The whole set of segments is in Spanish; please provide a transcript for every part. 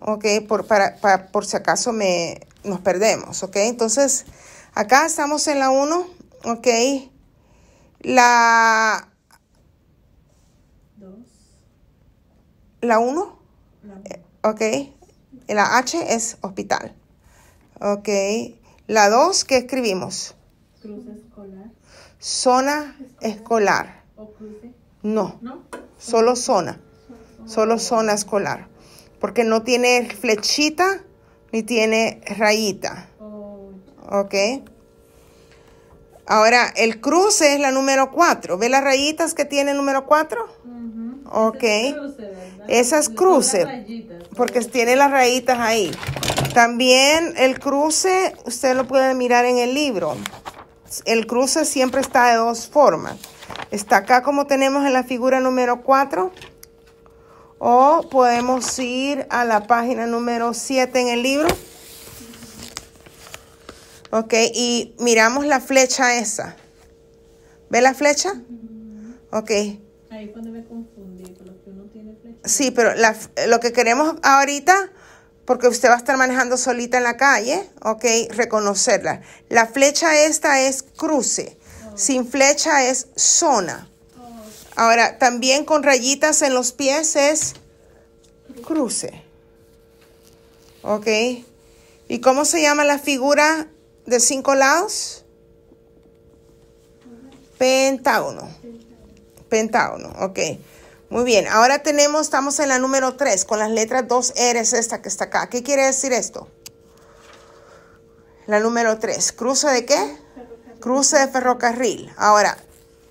¿ok? Por, para, por si acaso me, nos perdemos, ¿ok? Entonces, acá estamos en la 1, ¿ok? La... La 1, ¿ok? La H es hospital, ¿ok? La 2, ¿qué escribimos? Cruz escolar. Zona escolar. ¿O cruce? No, ¿No? solo zona. Solo zona escolar porque no tiene flechita ni tiene rayita. ¿Ok? Ahora, el cruce es la número 4. ¿Ve las rayitas que tiene número 4? Ok. Esas cruces, porque tiene las rayitas ahí. También el cruce, usted lo puede mirar en el libro. El cruce siempre está de dos formas. Está acá como tenemos en la figura número 4 o podemos ir a la página número 7 en el libro. Ok, y miramos la flecha esa. ¿Ve la flecha? Ok. Ahí cuando me confundí, pero que uno tiene flecha. Sí, pero lo que queremos ahorita, porque usted va a estar manejando solita en la calle, ok, reconocerla. La flecha esta es cruce. Oh. Sin flecha es zona. Ahora, también con rayitas en los pies es cruce. ¿Ok? ¿Y cómo se llama la figura de cinco lados? Pentágono. Pentágono, ok. Muy bien, ahora tenemos, estamos en la número 3 con las letras 2 Es esta que está acá. ¿Qué quiere decir esto? La número 3, cruce de qué? Cruce de ferrocarril. Ahora,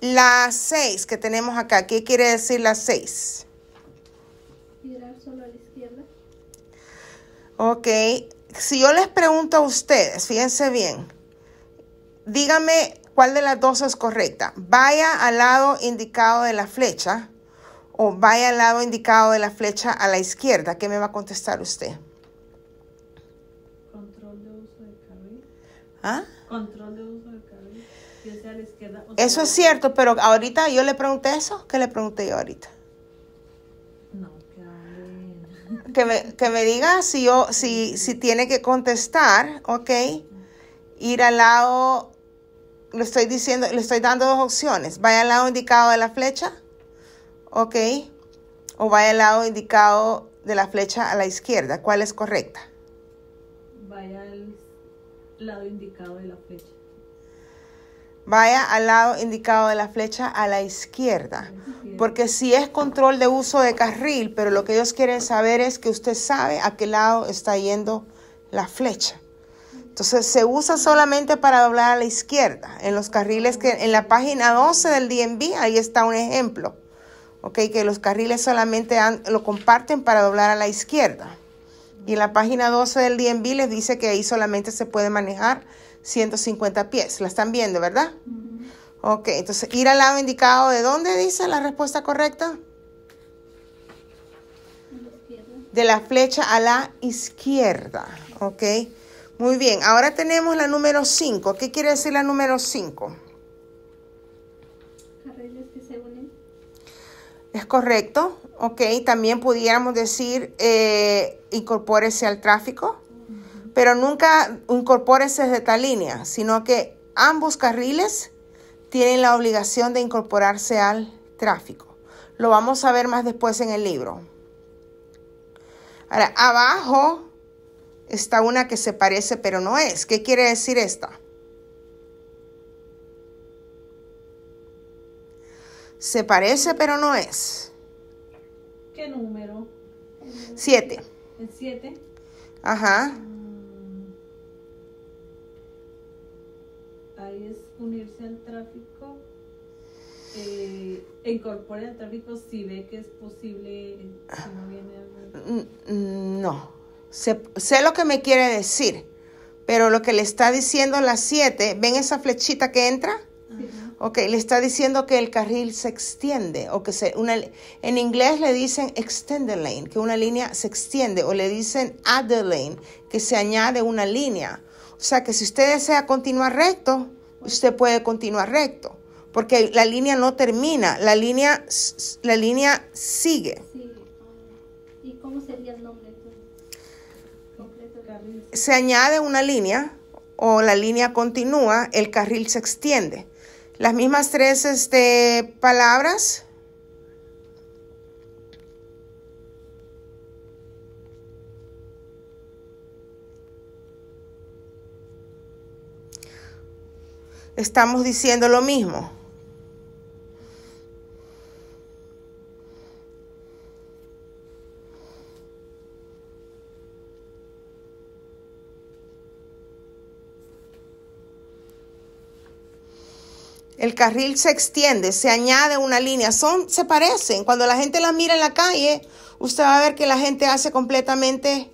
la 6 que tenemos acá, ¿qué quiere decir la 6? solo a la izquierda. Ok, si yo les pregunto a ustedes, fíjense bien, dígame cuál de las dos es correcta. Vaya al lado indicado de la flecha o vaya al lado indicado de la flecha a la izquierda. ¿Qué me va a contestar usted? Control de uso de ¿Ah? Control de uso eso es cierto, pero ahorita yo le pregunté eso, ¿qué le pregunté yo ahorita? No, que me, que me diga si yo, si, si tiene que contestar, ok, ir al lado, le estoy diciendo, le estoy dando dos opciones, vaya al lado indicado de la flecha, ok, o vaya al lado indicado de la flecha a la izquierda, ¿cuál es correcta? Vaya al lado indicado de la flecha vaya al lado indicado de la flecha a la izquierda. Porque si es control de uso de carril, pero lo que ellos quieren saber es que usted sabe a qué lado está yendo la flecha. Entonces se usa solamente para doblar a la izquierda. En los carriles que en la página 12 del DNB, ahí está un ejemplo. Ok, que los carriles solamente lo comparten para doblar a la izquierda. Y en la página 12 del DNB les dice que ahí solamente se puede manejar 150 pies. La están viendo, ¿verdad? Ok, entonces ir al lado indicado de dónde dice la respuesta correcta. De la flecha a la izquierda. Ok, muy bien. Ahora tenemos la número 5. ¿Qué quiere decir la número 5? Carriles que se unen. Es correcto. Ok, también pudiéramos decir eh, incorpórese al tráfico pero nunca incorpórese de tal línea, sino que ambos carriles tienen la obligación de incorporarse al tráfico. Lo vamos a ver más después en el libro. Ahora, abajo está una que se parece pero no es. ¿Qué quiere decir esta? Se parece pero no es. ¿Qué número? Siete. ¿El siete? Ajá. es unirse al tráfico, eh, incorporar al tráfico si ve que es posible, no mm, mm, sé, lo que me quiere decir, pero lo que le está diciendo las 7, ¿ven esa flechita que entra? Ok, le está diciendo que el carril se extiende o que se una en inglés le dicen extended lane, que una línea se extiende o le dicen add the lane, que se añade una línea. O sea, que si usted desea continuar recto, usted puede continuar recto, porque la línea no termina, la línea, la línea sigue. ¿Y cómo sería el nombre? Se añade una línea o la línea continúa, el carril se extiende. Las mismas tres este, palabras estamos diciendo lo mismo. El carril se extiende, se añade una línea, son, se parecen. Cuando la gente las mira en la calle, usted va a ver que la gente hace completamente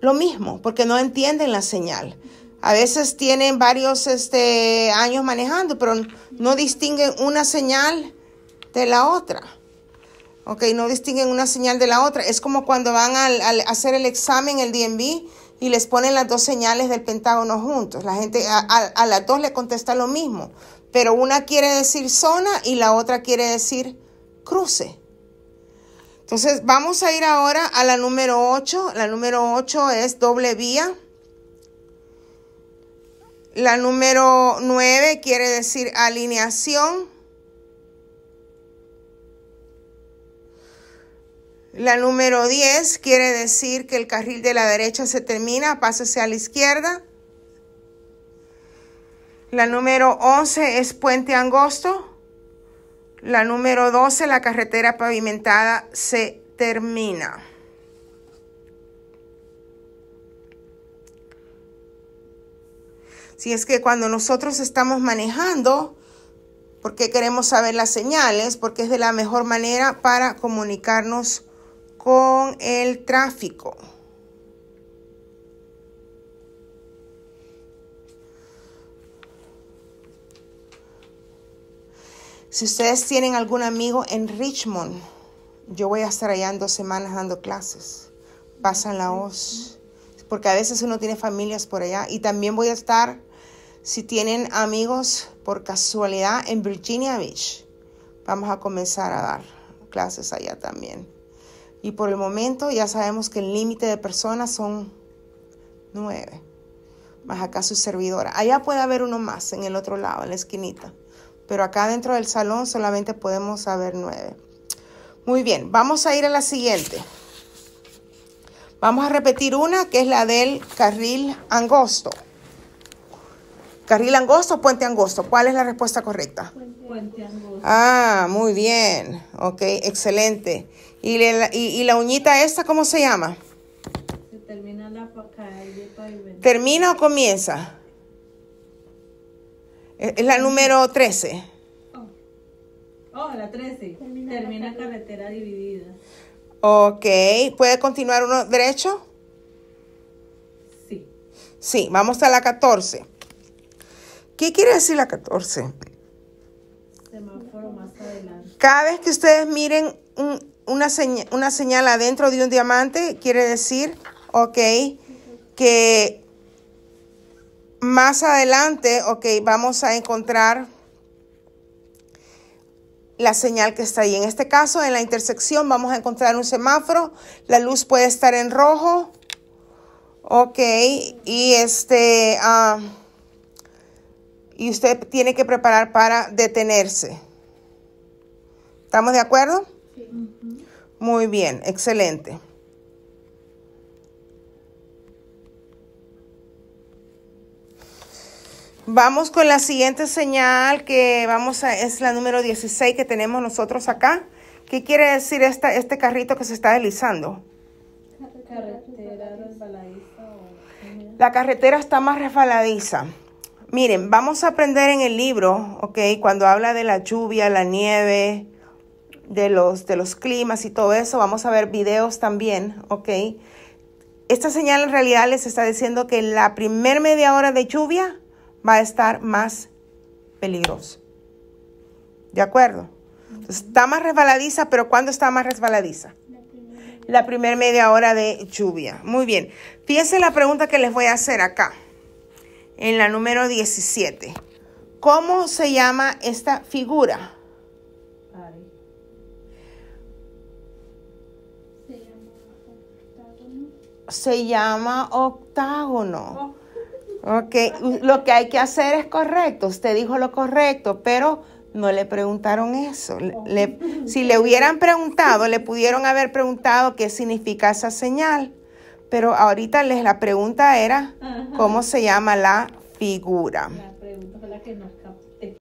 lo mismo, porque no entienden la señal. A veces tienen varios este, años manejando, pero no distinguen una señal de la otra. Ok, no distinguen una señal de la otra. Es como cuando van a, hacer el examen, el DMV, y les ponen las dos señales del Pentágono juntos. La gente a, a las dos le contesta lo mismo, pero una quiere decir zona y la otra quiere decir cruce. Entonces, vamos a ir ahora a la número 8. La número 8 es doble vía. La número 9 quiere decir alineación. La número 10 quiere decir que el carril de la derecha se termina, pásese a la izquierda. La número 11 es puente angosto. La número 12, la carretera pavimentada se termina. Si es que cuando nosotros estamos manejando, porque queremos saber las señales, porque es de la mejor manera para comunicarnos con el tráfico. Si ustedes tienen algún amigo en Richmond, yo voy a estar allá en dos semanas dando clases. Pasan la voz porque a veces uno tiene familias por allá. Y también voy a estar, si tienen amigos por casualidad, en Virginia Beach. Vamos a comenzar a dar clases allá también. Y por el momento ya sabemos que el límite de personas son nueve, más acá su servidora. Allá puede haber uno más en el otro lado, en la esquinita. Pero acá dentro del salón solamente podemos haber nueve. Muy bien, vamos a ir a la siguiente. Vamos a repetir una que es la del carril angosto. Carril angosto, o puente angosto. ¿Cuál es la respuesta correcta? Puente angosto. Ah, muy bien. Ok, excelente. ¿Y, la uñita esta cómo se llama? Se termina la calle ¿Termina o comienza? Es la número 13. Oh, la 13. Termina, carretera dividida. Ok, ¿puede continuar uno derecho? Sí. Sí, vamos a la 14. ¿Qué quiere decir la 14? Semáforo más adelante. Cada vez que ustedes miren una, una señal adentro de un diamante, quiere decir, ok, que más adelante, ok, vamos a encontrar la señal que está ahí. En este caso, en la intersección vamos a encontrar un semáforo. La luz puede estar en rojo. Ok, y este... Ah, y usted tiene que preparar para detenerse. ¿Estamos de acuerdo? Muy bien, excelente. Vamos con la siguiente señal que vamos a, es la número 16 que tenemos nosotros acá. ¿Qué quiere decir esta, este carrito que se está deslizando? La carretera está más resbaladiza. Miren, vamos a aprender en el libro, ¿ok? Cuando habla de la lluvia, la nieve, de los, de los climas y todo eso, vamos a ver videos también, ¿ok? Esta señal en realidad les está diciendo que la primer media hora de lluvia va a estar más peligroso ¿De acuerdo? está más resbaladiza, pero ¿cuándo está más resbaladiza? La primera media hora de lluvia. Muy bien. Fíjense la pregunta que les voy a hacer acá, en la número 17. ¿Cómo se llama esta figura? Se llama octágono. Ok, lo que hay que hacer es correcto. Usted dijo lo correcto, pero no le preguntaron eso. si le hubieran preguntado, le pudieron haber preguntado qué significa esa señal. Pero ahorita les la pregunta era cómo se llama la figura. La pregunta la que